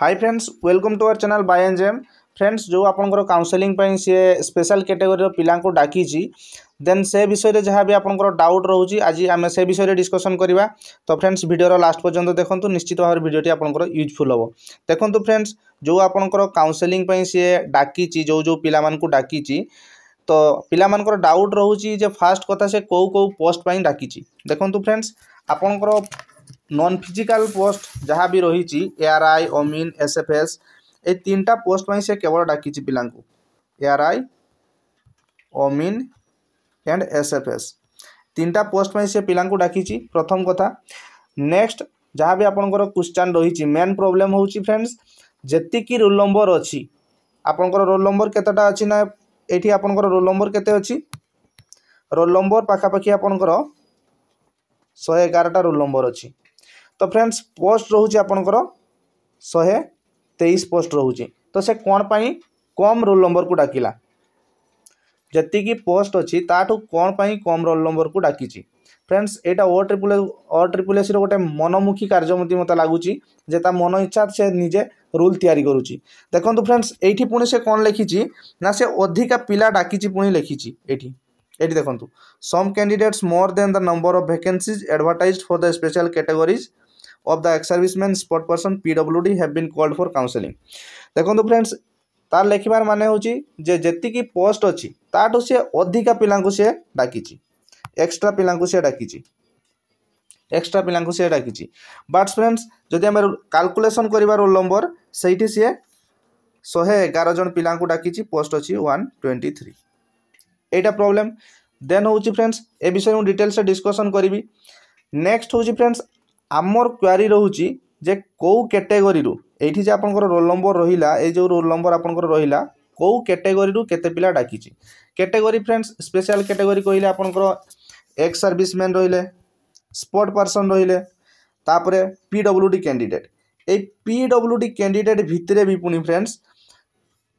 hi friends welcome to our channel बाय एंड जेम फ्रेंड्स जो आपंकर काउनसेलिंग सी स्पेशल कैटेगोरी पिला डाकी देन से विषय में जहाँ भी आपंकर डाउट रोचे आज आम से विषय में डिस्कसन करवा तो फ्रेंड्स भिडियो लास्ट पर्यटन देखूँ निश्चित भाव भिडियो आपंकर यूजफुल हम देखो फ्रेंड्स जो आपंकर काउनसेलिंग सी डाकी जो जो पिला डाकी तो पिला डाउट रोचे फास्ट कथा से कौ कौ पोस्ट डाकी देखो फ्रेंड्स आपंकर নন ফিজিকাল পোস্ট ଯାହା ବି ରହିଛି A R I S F S ଏ ତିନିଟା ପୋଷ୍ଟ ପାଇଁ ସେ କେବଳ ଡାକିଛି ପିଲାଙ୍କୁ A R I and S F S ତିନିଟା ପୋଷ୍ଟ ପାଇଁ ସେ ପିଲାଙ୍କୁ ଡାକିଛି ପ୍ରଥମ କଥା ନେକ୍ସଟ ଯାହା ବି ଆପଣଙ୍କର କ୍ୱେଶ୍ଚନ୍ ରହିଛି ମେନ୍ ପ୍ରୋବ୍ଲେମ୍ ହେଉଛି ଫ୍ରେଣ୍ଡସ୍ ଯେତିକି ରୋଲ୍ ନମ୍ବର ଅଛି ଆପଣଙ୍କର ରୋଲ୍ ନମ୍ବର କେତେଟା ଅଛି ନା ଏଠି ଆପଣଙ୍କର ରୋଲ୍ ନମ୍ବର କେତେ ଅଛି ରୋଲ୍ ନମ୍ବର ପାଖାପାଖି ଆପଣଙ୍କର ଶହେ ଏଗାରଟା ରୋଲ୍ ନମ୍ବର ଅଛି ତ ଫ୍ରେଣ୍ଡସ୍ ପୋଷ୍ଟ ରହୁଛି ଆପଣଙ୍କର ଶହେ ତେଇଶ ପୋଷ୍ଟ ରହୁଛି ତ ସେ କ'ଣ ପାଇଁ କମ୍ ରୋଲ୍ ନମ୍ବରକୁ ଡାକିଲା ଯେତିକି ପୋଷ୍ଟ ଅଛି ତାଠୁ କ'ଣ ପାଇଁ କମ୍ ରୋଲ୍ ନମ୍ବରକୁ ଡାକିଛି ଫ୍ରେଣ୍ଡସ୍ ଏଇଟା ଓ ଟ୍ରିପୁଲ ଓ ଟ୍ରିପୁଲ ଏସ୍ର ଗୋଟେ ମନମୁଖୀ କାର୍ଯ୍ୟ ମଧ୍ୟ ମୋତେ ଲାଗୁଛି ଯେ ତା ମନ ଇଚ୍ଛା ସେ ନିଜେ ରୁଲ୍ ତିଆରି କରୁଛି ଦେଖନ୍ତୁ ଫ୍ରେଣ୍ଡସ୍ ଏଇଠି ପୁଣି ସେ କ'ଣ ଲେଖିଛି ନା ସେ ଅଧିକା ପିଲା ଡାକିଛି ପୁଣି ଲେଖିଛି ଏଇଠି ଏଇଠି ଦେଖନ୍ତୁ some candidates more than the number of vacancies advertised for the special categories of the ex serviceman sport person PWD have been called for counselling দেখুন ফ্রেন্ডস তার লেখিবার মানে হচ্ছে যে যেতিকি পোস্ট অছি তাঠু সে অধিকা পিলাঙ্কু সে ডাকিছি এক্সট্রা পিলাঙ্কু সে ডাকিছি এক্সট্রা পিলাঙ্কু সে ডাকিছি বাট ফ্রেন্ডস যদি আমি কালকুলেসন করিবার রোল নম্বর সেইটি সে শহে এগার জন পিলাঙ্কু ডাকিছি পোস্ট অছি ওয়ান টোয়েন্টি থ্রি এইটা প্রোবলেম দেন হচ্ছে ফ্রেন্ডস এ বিষয়ে মু ডিটেলসে ডিসকসন করবি নেক্সট হচ্ছে ফ্রেন্ডস ଆମର କ୍ୱାରି ରହୁଛି ଯେ କେଉଁ କ୍ୟାଟେଗୋରୀରୁ ଏଇଠି ଯେ ଆପଣଙ୍କର ରୋଲ ନମ୍ବର ରହିଲା ଏଇ ଯେଉଁ ରୋଲ ନମ୍ବର ଆପଣଙ୍କର ରହିଲା କେଉଁ କ୍ୟାଟେଗୋରୀରୁ କେତେ ପିଲା ଡାକିଛି କ୍ୟାଟେଗୋରୀ ଫ୍ରେଣ୍ଡସ୍ ସ୍ପେଶାଲ୍ କ୍ୟାଟେଗୋରୀ କହିଲେ ଆପଣଙ୍କର ଏକ୍ସ ସର୍ଭିସମ୍ୟାନ୍ ରହିଲେ ସ୍ପୋର୍ଟ ପର୍ସନ୍ ରହିଲେ ତାପରେ ପି ଡବ୍ଲୁ ଡି କ୍ୟାଣ୍ଡିଡେଟ୍ ଏଇ ପି ଡବ୍ଲ୍ୟୁ ଡି କ୍ୟାଣ୍ଡିଡେଟ୍ ଭିତରେ ବି ପୁଣି ଫ୍ରେଣ୍ଡସ୍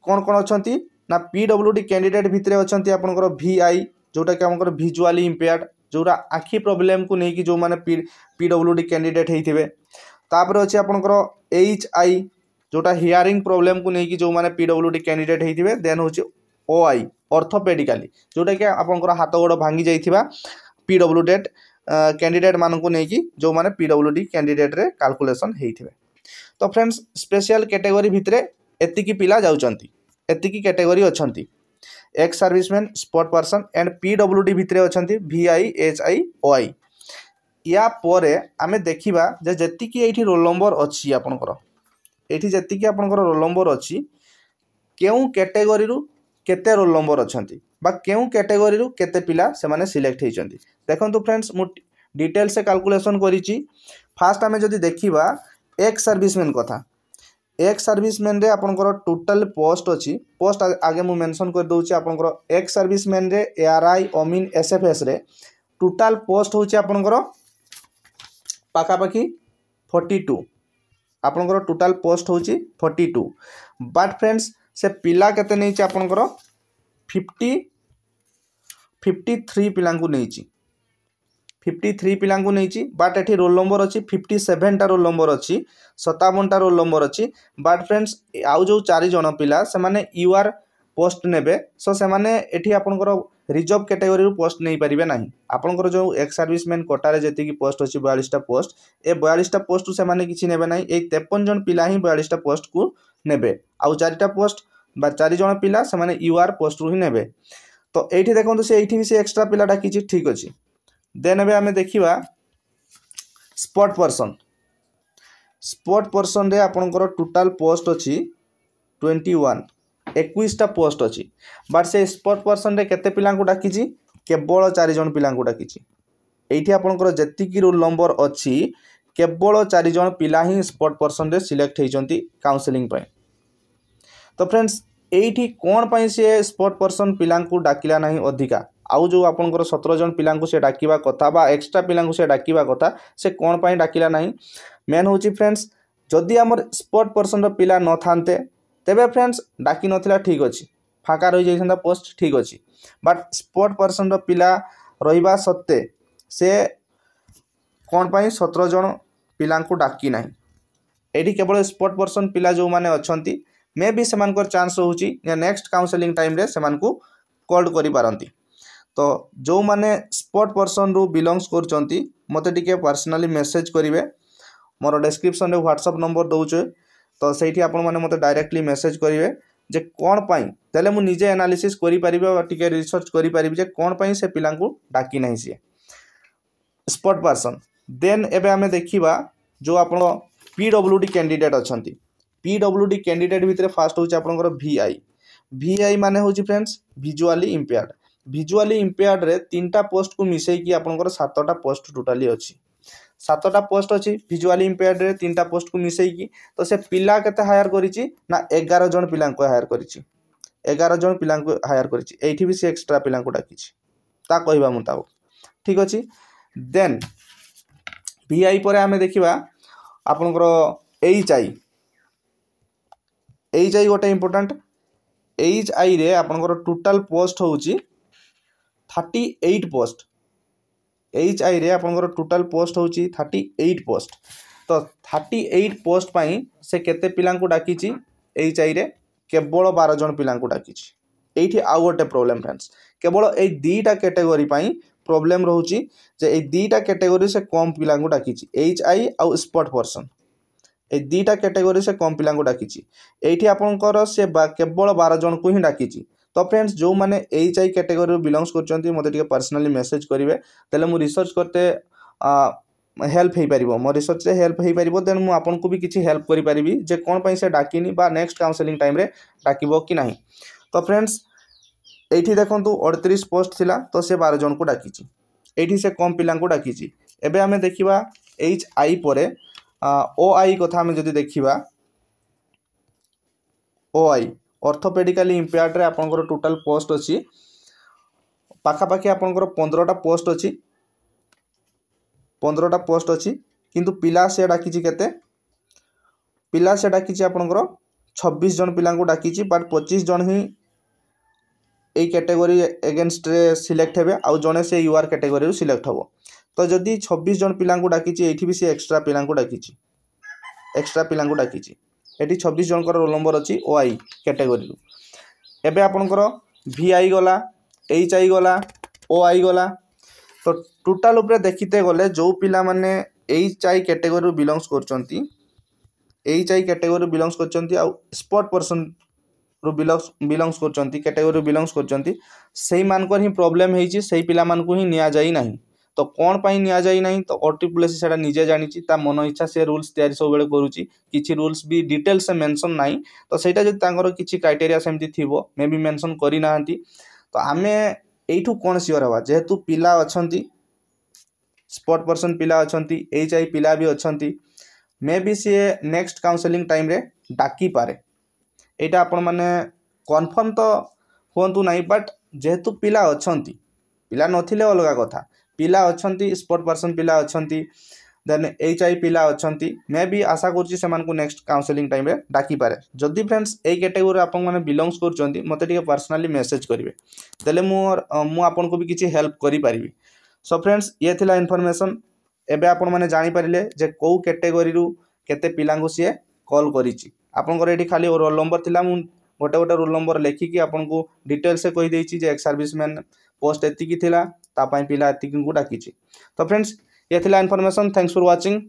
କ'ଣ କ'ଣ ଅଛନ୍ତି ନା ପି ଡବ୍ଲୁ ଡି କ୍ୟାଣ୍ଡିଡେଟ୍ ଭିତରେ ଅଛନ୍ତି ଆପଣଙ୍କର ଭି ଆଇ ଯେଉଁଟାକି ଆପଣଙ୍କର ଭିଜୁଆଲି ଇମ୍ପେୟାର୍ଡ଼ ଯେଉଁଟା ଆଖି ପ୍ରୋବ୍ଲେମ୍କୁ ନେଇକି ଯେଉଁମାନେ P P W D candidate ହେଇଥିବେ ତାପରେ ଅଛି ଆପଣଙ୍କର ଏଚ୍ ଆଇ ଯେଉଁଟା ହିୟରିଂ ପ୍ରୋବ୍ଲେମ୍କୁ ନେଇକି ଯେଉଁମାନେ ପି ଡବ୍ଲ୍ୟୁ ଡ଼ି କ୍ୟାଣ୍ଡିଡ଼େଟ୍ ହେଇଥିବେ ଦେନ୍ ହେଉଛି ଓ ଆଇ ଅର୍ଥୋପେଡ଼ିକାଲି ଯେଉଁଟାକି ଆପଣଙ୍କର ହାତ ଗୋଡ଼ ଭାଙ୍ଗି ଯାଇଥିବା ପି ଡବ୍ଲ୍ୟୁ ଡେଟ୍ କ୍ୟାଣ୍ଡିଡ଼େଟ୍ମାନଙ୍କୁ ନେଇକି ଯେଉଁମାନେ ପି ଡବ୍ଲ୍ୟୁ ଡ଼ି କ୍ୟାଣ୍ଡିଡ଼େଟ୍ରେ କାଲକୁଲେସନ୍ ହେଇଥିବେ ତ ଫ୍ରେଣ୍ଡସ୍ ସ୍ପେଶିଆଲ୍ କ୍ୟାଟେଗୋରୀ ଭିତରେ ଏତିକି ପିଲା ଯାଉଛନ୍ତି ଏତିକି କ୍ୟାଟେଗୋରୀ ଅଛନ୍ତି ex serviceman sport person and P W D भितर अच्छा भि आई एच आई ओ आई या आम देखा जे जी ये रोल नंबर अच्छी आपणकर ये जी आपणकर रोल नंबर अच्छी क्यों कैटेगरी केते रोल नंबर अच्छा क्यों कैटेगरी केते पिला से सिलेक्ट होती देखो फ्रेंड्स मु डिटेल से कैलकुलेशन कर फास्ट आम जब देखा एक्स सर्विसमैन कथा एक्स सर्विसमैन रे आपंकर टोटल पोस्ट अच्छी पोस्ट आगे मुझे मेनसन कर दूसरी आपंकर एक्स सर्विसमैन रे एआरआई ओमिन एसएफएस रे टोटाल पोस्ट हूँ आपंकर पाखापाखि फोर्टी टू आपंकर टोटल पोस्ट हूँ फर्टी टू बट फ्रेंड्स से पिला के आपंकर फिफ्टी फिफ्टी थ्री पिला ଫିଫ୍ଟି ଥ୍ରୀ ପିଲାଙ୍କୁ ନେଇଛି ବାଟ୍ ଏଠି ରୋଲ୍ ନମ୍ବର ଅଛି ଫିଫ୍ଟି ସେଭେନଟା ରୋଲ୍ ନମ୍ବର ଅଛି ସତାବନଟା ରୋଲ୍ ନମ୍ବର ଅଛି ବାଟ୍ ଫ୍ରେଣ୍ଡସ୍ ଆଉ ଯେଉଁ ଚାରିଜଣ ପିଲା ସେମାନେ ୟୁ ଆର୍ ପୋଷ୍ଟ ନେବେ ସୋ ସେମାନେ ଏଠି ଆପଣଙ୍କର ରିଜର୍ଭ କ୍ୟାଟେଗୋରିରୁ ପୋଷ୍ଟ ନେଇପାରିବେ ନାହିଁ ଆପଣଙ୍କର ଯେଉଁ ଏକ୍ସ ସର୍ଭିସମ୍ୟାନ୍ କୋଟାରେ ଯେତିକି ପୋଷ୍ଟ ଅଛି ବୟାଳିଶଟା ପୋଷ୍ଟ ଏ ବୟାଳିଶଟା ପୋଷ୍ଟରୁ ସେମାନେ କିଛି ନେବେ ନାହିଁ ଏଇ ତେପନ ଜଣ ପିଲା ହିଁ ବୟାଳିଶଟା ପୋଷ୍ଟକୁ ନେବେ ଆଉ ଚାରିଟା ପୋଷ୍ଟ ବା ଚାରିଜଣ ପିଲା ସେମାନେ ୟୁ ଆର୍ ପୋଷ୍ଟରୁ ହିଁ ନେବେ ତ ଏଇଠି ଦେଖନ୍ତୁ ସେ ଏଇଠି ବି ସେ ଏକ୍ସଟ୍ରା ପିଲା ଡାକିଛି ଠିକ୍ ଅଛି ଦେନ୍ ଏବେ ଆମେ ଦେଖିବା ସ୍ପଟ୍ ପର୍ସନ୍ ସ୍ପଟ୍ ପର୍ସନ୍ରେ ଆପଣଙ୍କର ଟୋଟାଲ୍ ପୋଷ୍ଟ ଅଛି ଟ୍ୱେଣ୍ଟି ୱାନ୍ ଏକୋଇଶଟା ପୋଷ୍ଟ ଅଛି ବଟ୍ ସେ ସ୍ପଟ୍ ପର୍ସନ୍ରେ କେତେ ପିଲାଙ୍କୁ ଡାକିଛି କେବଳ ଚାରିଜଣ ପିଲାଙ୍କୁ ଡାକିଛି ଏଇଠି ଆପଣଙ୍କର ଯେତିକି ରୋଲ୍ ନମ୍ବର ଅଛି କେବଳ ଚାରିଜଣ ପିଲା ହିଁ ସ୍ପଟ୍ ପର୍ସନ୍ରେ ସିଲେକ୍ଟ ହୋଇଛନ୍ତି କାଉନ୍ସେଲିଂ ପାଇଁ ତ ଫ୍ରେଣ୍ଡସ୍ ଏଇଠି କ'ଣ ପାଇଁ ସିଏ ସ୍ପଟ୍ ପର୍ସନ୍ ପିଲାଙ୍କୁ ଡାକିଲା ନାହିଁ ଅଧିକା ଆଉ ଯେଉଁ ଆପଣଙ୍କର ସତର ଜଣ ପିଲାଙ୍କୁ ସେ ଡାକିବା କଥା ବା ଏକ୍ସଟ୍ରା ପିଲାଙ୍କୁ ସେ ଡାକିବା କଥା ସେ କ'ଣ ପାଇଁ ଡାକିଲା ନାହିଁ ମେନ୍ ହେଉଛି ଫ୍ରେଣ୍ଡସ୍ ଯଦି ଆମର ସ୍ପଟ୍ ପର୍ସନ୍ର ପିଲା ନଥାନ୍ତେ ତେବେ ଫ୍ରେଣ୍ଡସ୍ ଡାକି ନଥିଲା ଠିକ୍ ଅଛି ଫାଙ୍କା ରହିଯାଇଥାନ୍ତା ପୋଷ୍ଟ ଠିକ୍ ଅଛି ବଟ୍ ସ୍ପଟ୍ ପର୍ସନ୍ର ପିଲା ରହିବା ସତ୍ତ୍ୱେ ସେ କ'ଣ ପାଇଁ ସତର ଜଣ ପିଲାଙ୍କୁ ଡାକି ନାହିଁ ଏଠି କେବଳ ସ୍ପଟ୍ ପର୍ସନ୍ ପିଲା ଯେଉଁମାନେ ଅଛନ୍ତି ମେ ବି ସେମାନଙ୍କର ଚାନ୍ସ ରହୁଛି ଯେ ନେକ୍ସଟ କାଉନସେଲିଂ ଟାଇମ୍ରେ ସେମାନଙ୍କୁ କଲ୍ କରିପାରନ୍ତି तो जो मैंने स्पट पर्सन रू बिलंगस कर पर्सनाली मेसेज करेंगे मोर डेस्क्रिप्स ह्वाट्सअप नंबर दौचे तो सही आप मत डायरेक्टली मेसेज करेंगे जे कौन तेले मु निजे एनालिसिस टिके रिसर्च करी जे कौन से पिला डाकी नहीं सी स्पट पर्सन देन एवं आम देखा जो आप पिडब्ल्यू डी कैंडिडेट अच्छा डब्ल्यू डी कैंडिडेट भितर फास्ट हूँ आप आई भि आई मान फ्रेंड्स भिजुआली इम्पेयर्ड ভিজুয়ালি ଇମ୍ପେୟାର୍ଡ଼ରେ ତିନିଟା ପୋଷ୍ଟକୁ ମିଶାଇକି ଆପଣଙ୍କର ସାତଟା ପୋଷ୍ଟ ଟୋଟାଲି ଅଛି ସାତଟା ପୋଷ୍ଟ ଅଛି ଭିଜୁଆଲି ଇମ୍ପେୟାର୍ଡ଼ରେ ତିନିଟା ପୋଷ୍ଟକୁ ମିଶାଇକି ତ ସେ ପିଲା କେତେ ହାୟାର କରିଛି ନା ଏଗାର ଜଣ ପିଲାଙ୍କୁ ହାୟାର କରିଛି ଏଗାର ଜଣ ପିଲାଙ୍କୁ ହାୟାର କରିଛି ଏଇଠି ବି ସେ ଏକ୍ସଟ୍ରା ପିଲାଙ୍କୁ ଡାକିଛି ତା କହିବା ମୁତାବକ ଠିକ୍ ଅଛି ଦେନ୍ ଭି ଆଇ ପରେ ଆମେ ଦେଖିବା ଆପଣଙ୍କର ଏଚ୍ ଆଇ ଏଚ୍ ଆଇ ଗୋଟେ ଇମ୍ପୋର୍ଟାଣ୍ଟ ଏଚ୍ ଆଇରେ ଆପଣଙ୍କର ଟୋଟାଲ୍ ପୋଷ୍ଟ ହେଉଛି থার্টি ଏଇଟ୍ ପୋଷ୍ଟ ଏଚ୍ ଆଇରେ ଆପଣଙ୍କର ଟୋଟାଲ୍ ପୋଷ୍ଟ ହେଉଛି ଥାର୍ଟି ଏଇଟ୍ ପୋଷ୍ଟ ତ ଥାର୍ଟି ଏଇଟ୍ ପୋଷ୍ଟ ପାଇଁ ସେ କେତେ ପିଲାଙ୍କୁ ଡାକିଛି ଏଚ୍ ଆଇରେ କେବଳ ବାର ଜଣ ପିଲାଙ୍କୁ ଡାକିଛି ଏଇଠି ଆଉ ଗୋଟେ ପ୍ରୋବ୍ଲେମ୍ ଫ୍ରେଣ୍ଡସ୍ କେବଳ ଏଇ ଦୁଇଟା କ୍ୟାଟେଗୋରୀ ପାଇଁ ପ୍ରୋବ୍ଲେମ୍ ରହୁଛି ଯେ ଏଇ ଦୁଇଟା କ୍ୟାଟେଗୋରୀ ସେ କମ୍ ପିଲାଙ୍କୁ ଡାକିଛି ଏଚ୍ ଆଇ ଆଉ ସ୍ପଟ୍ ପର୍ସନ୍ ଏଇ ଦୁଇଟା କ୍ୟାଟେଗୋରୀ ସେ କମ୍ ପିଲାଙ୍କୁ ଡାକିଛି ଏଇଠି ଆପଣଙ୍କର ସେ କେବଳ ବାର ଜଣଙ୍କୁ ହିଁ ଡାକିଛି তো ফ্রেন্ডস যে এইচ আই ক্যাটেগরি বিলংস করছেন মতো টিকি পার্সোনালি মেসেজ করবে তাহলে মু রিসর্চ করতে হেল্প হয়েপার মো রিসর্চে হেল্প হয়েপার দেন মু আপনার বি কিছু হেল্প করে পারি যে কোণ পাই সে ডাকিনি বা নেক্সট কাউন্সেলিং টাইমে ডাকিব কি না তো ফ্রেন্ডস এইটি দেখুন অড়তিশ পোস্ট লা তো সে বার জনক ডাকিছি এইটি সে কম পিলা ডাকিছি এবে আমি দেখিবা এইচ আই পরে ও আই কথা আমি যদি দেখিবা ও আই অর্থোপেডিকালি ইম্পেয়ার্ডরে আপনার টোটাল পোস্ট অছি পাখাপাখি আপনার পনেরোটা পোস্ট অছি পনেরোটা পোস্ট অছি কিন্তু পিলা সে ডাকিছি কেতে ପିଲା ସେ ଡାକିଛି ଆପଣଙ୍କର ଛବିଶ ଜଣ ପିଲାଙ୍କୁ ଡାକିଛି ବଟ୍ ପଚିଶ ଜଣ ହିଁ ଏଇ କ୍ୟାଟେଗୋରୀ ଏଗେନଷ୍ଟରେ ସିଲେକ୍ଟ ହେବେ ଆଉ ଜଣେ ସେ ୟୁ ଆର୍ କ୍ୟାଟେଗୋରୀରୁ ସିଲେକ୍ଟ ହେବ ତ ଯଦି ଛବିଶ ଜଣ ପିଲାଙ୍କୁ ଡାକିଛି ଏଇଠି ବି ସେ ଏକ୍ସଟ୍ରା ପିଲାଙ୍କୁ ଡାକିଛି ଏକ୍ସଟ୍ରା ପିଲାଙ୍କୁ ଡାକିଛି এটি ছবিশ জনকর রোল নম্বর অছি ওআই ক্যাটেগোরি এবে আপনার ভিআই গলা এইচ আই গলা ওআই গলা তো টোটাল উপরে দেখিতে গলে যে পিলা মানে এইচ আই ক্যাটেগোরি বিলংস করছেন এইচ আই ক্যাটেগোরি বিলংস করছেন আউ স্পট পর্সন রু বিলংস বিলংস করছেন ক্যাটেগোরি বিলংস করছেন সেইমানকর ହିଁ ପ୍ରୋବ୍ଲେମ୍ ହେଇଛି ସେଇ ପିଲାମାନଙ୍କୁ ହିଁ ନିଆଯାଇ ନାହିଁ ତ କ'ଣ ପାଇଁ ନିଆଯାଇ ନାହିଁ ତ ଓ ଟ୍ରିପଲ୍ ଏସ୍ ସେଇଟା ନିଜେ ଜାଣିଛି ତା ମନ ଇଚ୍ଛା ସେ ରୁଲ୍ସ ତିଆରି ସବୁବେଳେ କରୁଛି କିଛି ରୁଲ୍ସ ବି ଡିଟେଲ୍ସ ସେ ମେନସନ୍ ନାହିଁ ତ ସେଇଟା ଯଦି ତାଙ୍କର କିଛି କ୍ରାଇଟେରିଆ ସେମିତି ଥିବ ମେ ବି ମେନସନ୍ କରିନାହାନ୍ତି ତ ଆମେ ଏଇଠୁ କ'ଣ ସିଓର ହେବା ଯେହେତୁ ପିଲା ଅଛନ୍ତି ସ୍ପଟ୍ ପର୍ସନ୍ ପିଲା ଅଛନ୍ତି ଏଚ୍ ଆଇ ପିଲା ବି ଅଛନ୍ତି ମେ ବି ସିଏ ନେକ୍ସଟ କାଉନସେଲିଂ ଟାଇମ୍ରେ ଡାକିପାରେ ଏଇଟା ଆପଣମାନେ କନଫର୍ମ ତ ହୁଅନ୍ତୁ ନାହିଁ ବଟ୍ ଯେହେତୁ ପିଲା ଅଛନ୍ତି ପିଲା ନଥିଲେ ଅଲଗା କଥା ପିଲା ଅଛନ୍ତି ସ୍ପୋର୍ଟ ପର୍ସନ୍ ପିଲା ଅଛନ୍ତି ଦେନ୍ ଏଚ୍ ଆଇ ପିଲା ଅଛନ୍ତି ମେ ବି ଆଶା କରୁଛି ସେମାନଙ୍କୁ ନେକ୍ସଟ କାଉନସେଲିଂ ଟାଇମ୍ରେ ଡାକିପାରେ ଯଦି ଫ୍ରେଣ୍ଡସ୍ ଏଇ କ୍ୟାଟେଗୋରିରେ ଆପଣମାନେ ବିଲଙ୍ଗସ୍ କରୁଛନ୍ତି ମୋତେ ଟିକେ ପର୍ସନାଲି ମେସେଜ୍ କରିବେ ଦେଲେ ମୁଁ ମୁଁ ଆପଣଙ୍କୁ ବି କିଛି ହେଲ୍ପ କରିପାରିବି ସୋ ଫ୍ରେଣ୍ଡସ୍ ଇଏ ଥିଲା ଇନଫର୍ମେସନ୍ ଏବେ ଆପଣମାନେ ଜାଣିପାରିଲେ ଯେ କେଉଁ କ୍ୟାଟେଗୋରିରୁ କେତେ ପିଲାଙ୍କୁ ସିଏ କଲ୍ କରିଛି ଆପଣଙ୍କର ଏଠି ଖାଲି ରୋଲ୍ ନମ୍ବର ଥିଲା ମୁଁ ଗୋଟେ ଗୋଟେ ରୋଲ୍ ନମ୍ବର ଲେଖିକି ଆପଣଙ୍କୁ ଡିଟେଲ୍ସରେ କହିଦେଇଛି ଯେ ଏକ୍ସ ସର୍ଭିସମ୍ୟାନ୍ ପୋଷ୍ଟ ଏତିକି ଥିଲା तापायन पिला तिकिन गुडा कीजिए तो फ्रेंड्स ये थी थैंक्स फॉर वॉचिंग